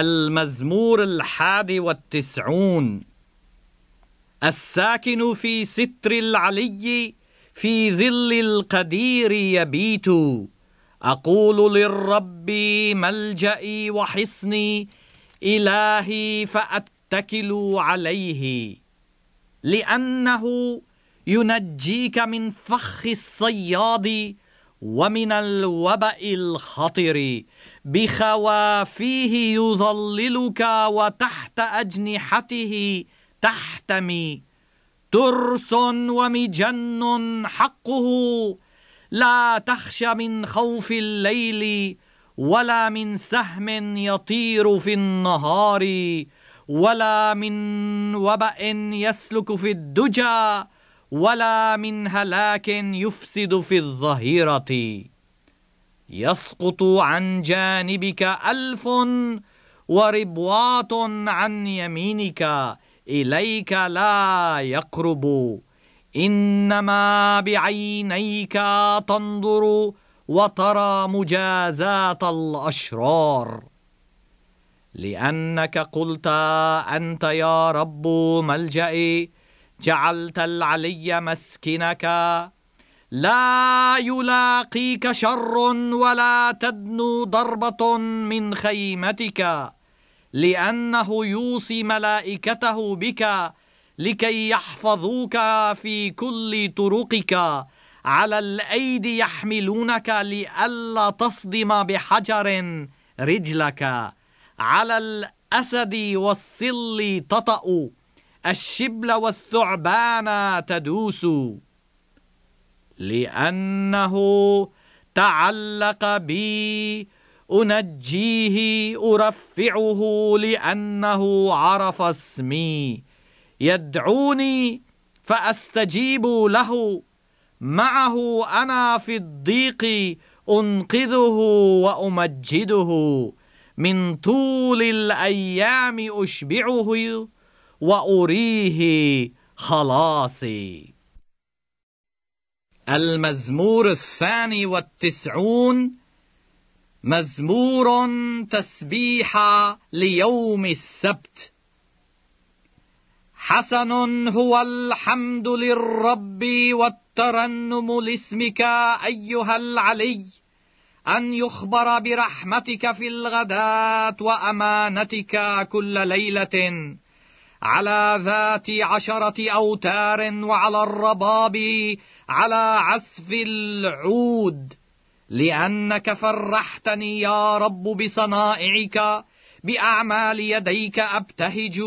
المزمور الحادي والتسعون الساكن في ستر العلي في ظل القدير يبيت أقول للرب ملجئي وحصني إلهي فأتكل عليه لأنه ينجيك من فخ الصياد ومن الوبأ الخطر بخوافيه يظللك وتحت أجنحته تحتمي ترس ومجن حقه لا تخش من خوف الليل ولا من سهم يطير في النهار ولا من وبأ يسلك في الدجى ولا من هلاك يفسد في الظهيرة يسقط عن جانبك ألف وربواط عن يمينك إليك لا يقرب إنما بعينيك تنظر وترى مجازاة الأشرار لأنك قلت أنت يا رب ملجئي جعلت العلي مسكنك لا يلاقيك شر ولا تدنو ضربة من خيمتك لأنه يوصي ملائكته بك لكي يحفظوك في كل طرقك على الأيدي يحملونك لئلا تصدم بحجر رجلك على الأسد والصل تطأ الشبل والثعبان تدوس لأنه تعلق بي أنجيه أرفعه لأنه عرف اسمي يدعوني فأستجيب له معه أنا في الضيق أنقذه وأمجده من طول الأيام أشبعه وأريه خلاصي المزمور الثاني والتسعون مزمور تسبيح ليوم السبت حسن هو الحمد للرب والترنم لاسمك أيها العلي أن يخبر برحمتك في الغداة وأمانتك كل ليلة على ذات عشرة أوتار وعلى الرباب على عسف العود لأنك فرحتني يا رب بصنائعك بأعمال يديك أبتهج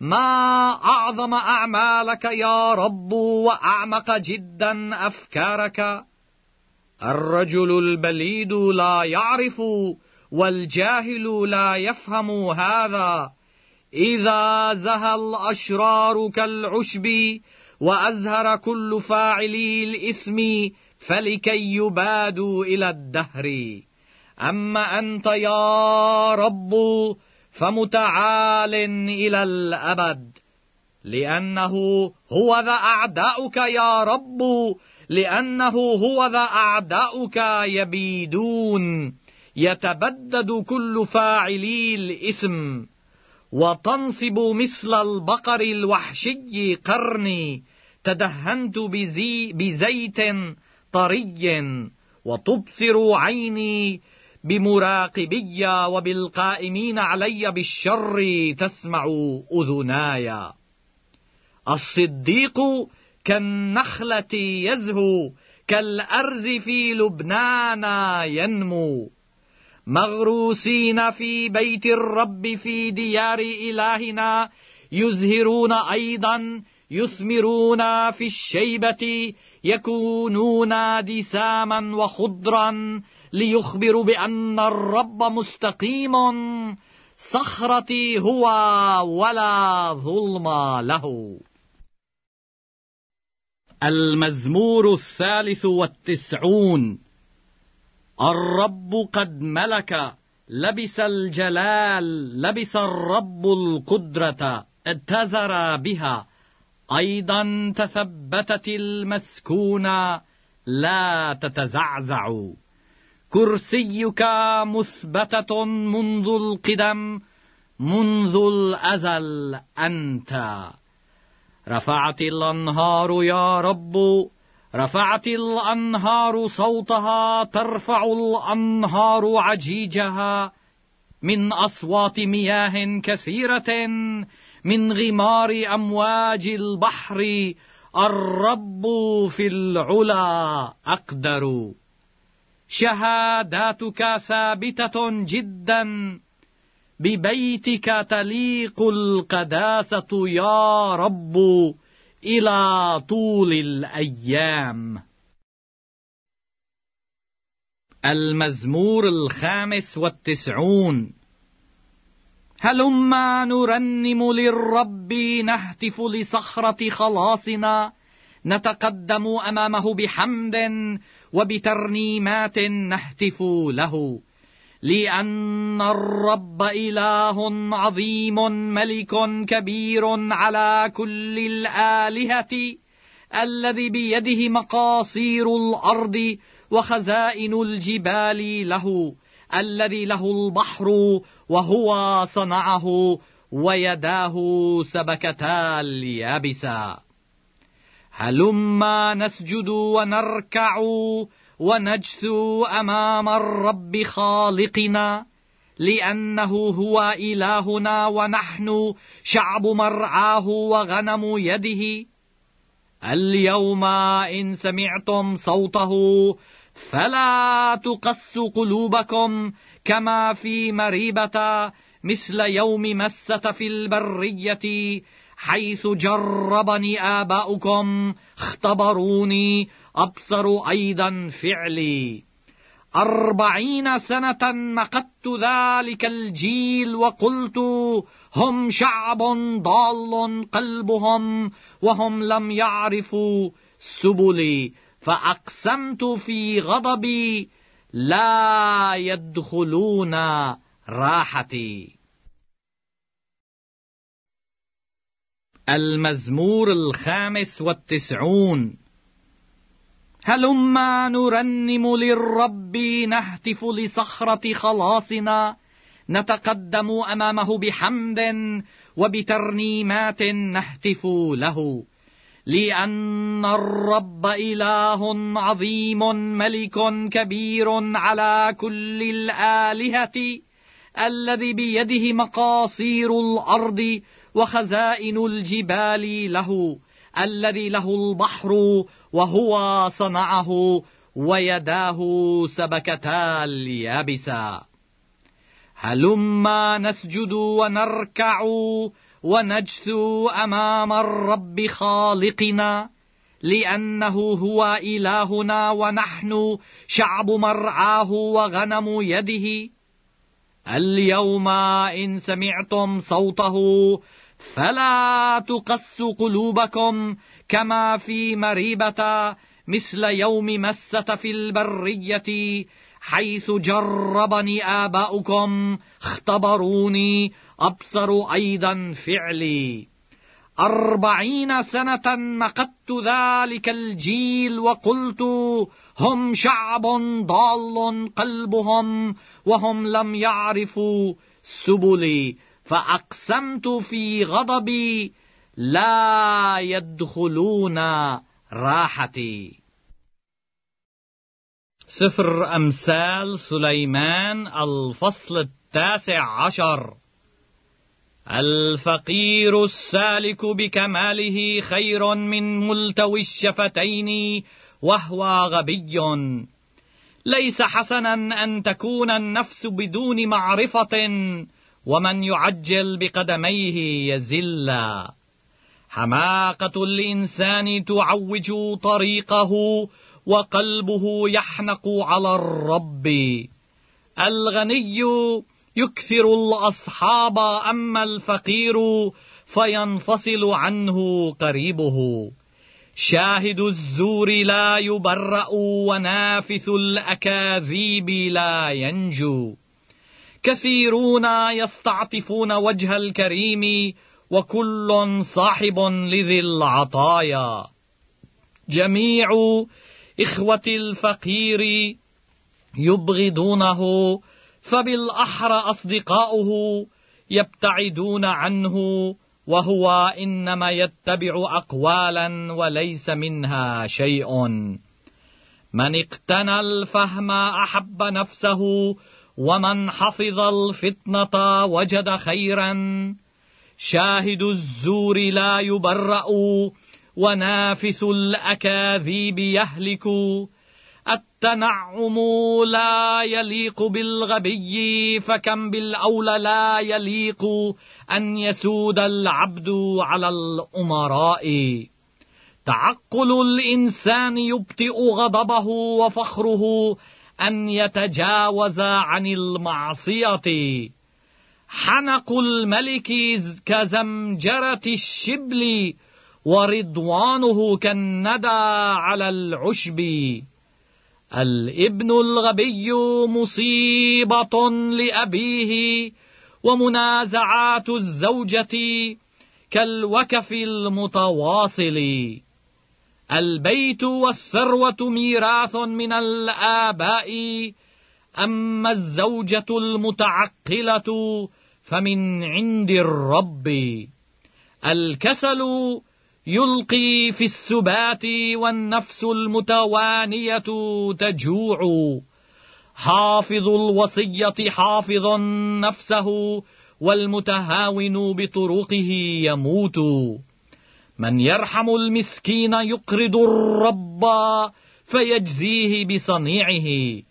ما أعظم أعمالك يا رب وأعمق جدا أفكارك الرجل البليد لا يعرف والجاهل لا يفهم هذا إذا زهى الأشرار كالعشب وأزهر كل فاعلي الإثم فلكي يبادوا إلى الدهر أما أنت يا رب فمتعال إلى الأبد لأنه هو ذا أعداؤك يا رب لأنه هو ذا أعداؤك يبيدون يتبدد كل فاعلي الإثم وتنصب مثل البقر الوحشي قرني تدهنت بزي بزيت طري وتبصر عيني بمراقبي وبالقائمين علي بالشر تسمع أذناي الصديق كالنخلة يزهو كالأرز في لبنان ينمو مغروسين في بيت الرب في ديار إلهنا يزهرون أيضا يثمرون في الشيبة يكونون دساما وخضرا ليخبروا بأن الرب مستقيم صخرتي هو ولا ظلم له المزمور الثالث والتسعون الرب قد ملك لبس الجلال لبس الرب القدرة اتزر بها أيضا تثبتت المسكونة لا تتزعزع كرسيك مثبتة منذ القدم منذ الأزل أنت رفعت الأنهار يا رب رفعت الأنهار صوتها ترفع الأنهار عجيجها من أصوات مياه كثيرة من غمار أمواج البحر الرب في العلا أقدر شهاداتك ثابتة جدا ببيتك تليق القداسة يا رب إلى طول الأيام المزمور الخامس والتسعون هلما نرنم للرب نهتف لصخرة خلاصنا نتقدم أمامه بحمد وبترنيمات نهتف له لأن الرب إله عظيم ملك كبير على كل الآلهة الذي بيده مقاصير الأرض وخزائن الجبال له الذي له البحر وهو صنعه ويداه سبكتا اليابسا هلما نسجد ونركع ونجثو أمام الرب خالقنا لأنه هو إلهنا ونحن شعب مرعاه وغنم يده اليوم إن سمعتم صوته فلا تقسوا قلوبكم كما في مريبة مثل يوم مست في البرية حيث جربني آباؤكم اختبروني ابصروا أيضا فعلي أربعين سنة مقدت ذلك الجيل وقلت هم شعب ضال قلبهم وهم لم يعرفوا سبلي فأقسمت في غضبي لا يدخلون راحتي المزمور الخامس والتسعون هلما نرنم للرب نهتف لصخرة خلاصنا نتقدم أمامه بحمد وبترنيمات نهتف له لأن الرب إله عظيم ملك كبير على كل الآلهة الذي بيده مقاصير الأرض وخزائن الجبال له الذي له البحر وهو صنعه ويداه سبكتا اليابسا هلما نسجد ونركع ونجثو امام الرب خالقنا لانه هو الهنا ونحن شعب مرعاه وغنم يده اليوم ان سمعتم صوته فلا تقس قلوبكم كما في مريبة مثل يوم مست في البرية حيث جربني آباؤكم اختبروني أبصر أيضا فعلي أربعين سنة مقدت ذلك الجيل وقلت هم شعب ضال قلبهم وهم لم يعرفوا سبلي فأقسمت في غضبي لا يدخلون راحتي سفر أمثال سليمان الفصل التاسع عشر الفقير السالك بكماله خير من ملتوي الشفتين وهو غبي ليس حسنا أن تكون النفس بدون معرفة ومن يعجل بقدميه يزلا حماقة الإنسان تعوج طريقه وقلبه يحنق على الرب الغني يكثر الأصحاب أما الفقير فينفصل عنه قريبه شاهد الزور لا يبرأ ونافث الأكاذيب لا ينجو كثيرون يستعطفون وجه الكريم وكل صاحب لذي العطايا جميع إخوة الفقير يبغضونه فبالأحرى أصدقاؤه يبتعدون عنه وهو إنما يتبع أقوالا وليس منها شيء من اقتنى الفهم أحب نفسه ومن حفظ الفتنة وجد خيرا شاهد الزور لا يبرأ ونافث الأكاذيب يهلك التنعم لا يليق بالغبي فكم بالأول لا يليق أن يسود العبد على الأمراء تعقل الإنسان يبطئ غضبه وفخره أن يتجاوز عن المعصية حنق الملك كزمجرة الشبل ورضوانه كالندى على العشب الابن الغبي مصيبة لأبيه ومنازعات الزوجة كالوكف المتواصل البيت والثروة ميراث من الآباء أما الزوجة المتعقلة فمن عند الرب الكسل يلقي في السبات والنفس المتوانية تجوع حافظ الوصية حافظ نفسه والمتهاون بطرقه يموت من يرحم المسكين يقرض الرب فيجزيه بصنيعه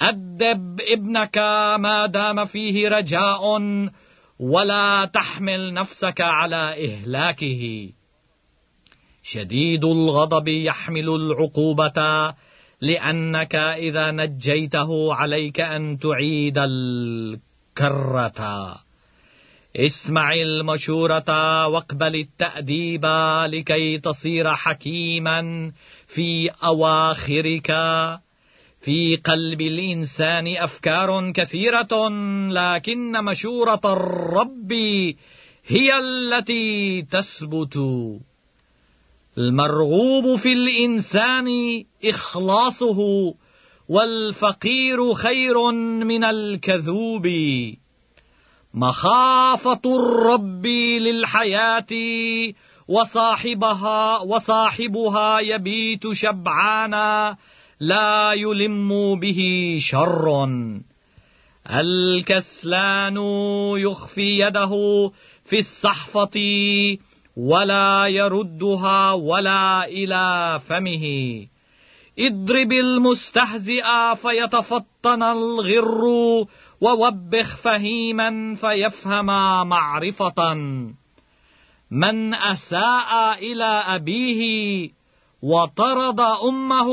أدب ابنك ما دام فيه رجاء ولا تحمل نفسك على إهلاكه شديد الغضب يحمل العقوبة لأنك إذا نجيته عليك أن تعيد الكرة اسمع المشورة واقبل التأديب لكي تصير حكيما في أواخرك في قلب الإنسان أفكار كثيرة لكن مشورة الرب هي التي تثبت المرغوب في الإنسان إخلاصه والفقير خير من الكذوب مخافة الرب للحياة وصاحبها وصاحبها يبيت شبعانا لا يلم به شر الكسلان يخفي يده في الصحفة ولا يردها ولا إلى فمه اضرب المستهزئ فيتفطن الغر ووبخ فهيما فيفهم معرفة من أساء إلى أبيه وطرد أمه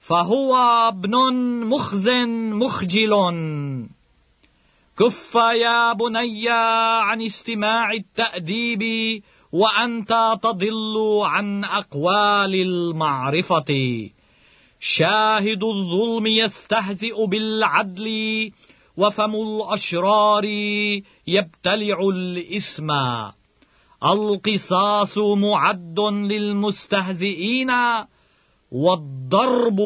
فهو ابن مخز مخجل كف يا بني عن استماع التأديب وأنت تضل عن أقوال المعرفة شاهد الظلم يستهزئ بالعدل وفم الأشرار يبتلع الإسما القصاص معد للمستهزئين والضرب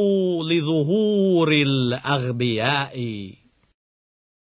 لظهور الأغبياء